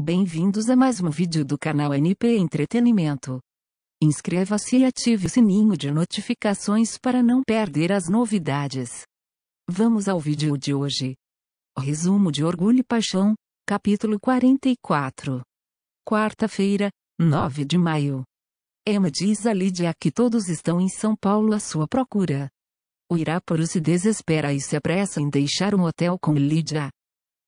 Bem-vindos a mais um vídeo do canal NP Entretenimento. Inscreva-se e ative o sininho de notificações para não perder as novidades. Vamos ao vídeo de hoje. resumo de Orgulho e Paixão, capítulo 44. Quarta-feira, 9 de maio. Emma diz a Lídia que todos estão em São Paulo à sua procura. O Iráporo se desespera e se apressa em deixar um hotel com Lídia,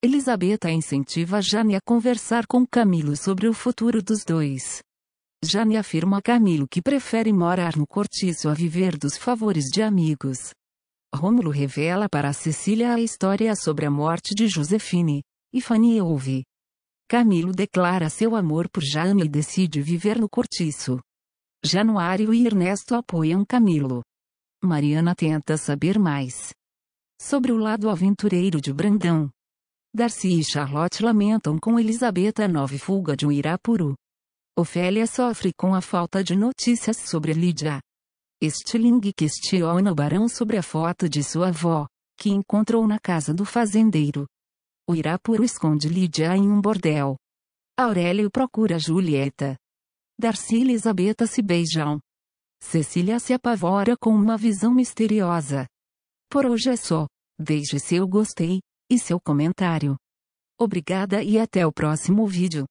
Elisabetta incentiva Jane a conversar com Camilo sobre o futuro dos dois. Jane afirma a Camilo que prefere morar no cortiço a viver dos favores de amigos. Rômulo revela para Cecília a história sobre a morte de Josefine, e Fanny ouve. Camilo declara seu amor por Jane e decide viver no cortiço. Januário e Ernesto apoiam Camilo. Mariana tenta saber mais sobre o lado aventureiro de Brandão. Darcy e Charlotte lamentam com Elizabeth nova fuga de um Irapuru. Ofélia sofre com a falta de notícias sobre Lydia. Stiling questiona o barão sobre a foto de sua avó, que encontrou na casa do fazendeiro. O Irapuru esconde Lydia em um bordel. Aurélio procura Julieta. Darcy e Elizabeth se beijam. Cecília se apavora com uma visão misteriosa. Por hoje é só. Deixe seu gostei e seu comentário. Obrigada e até o próximo vídeo.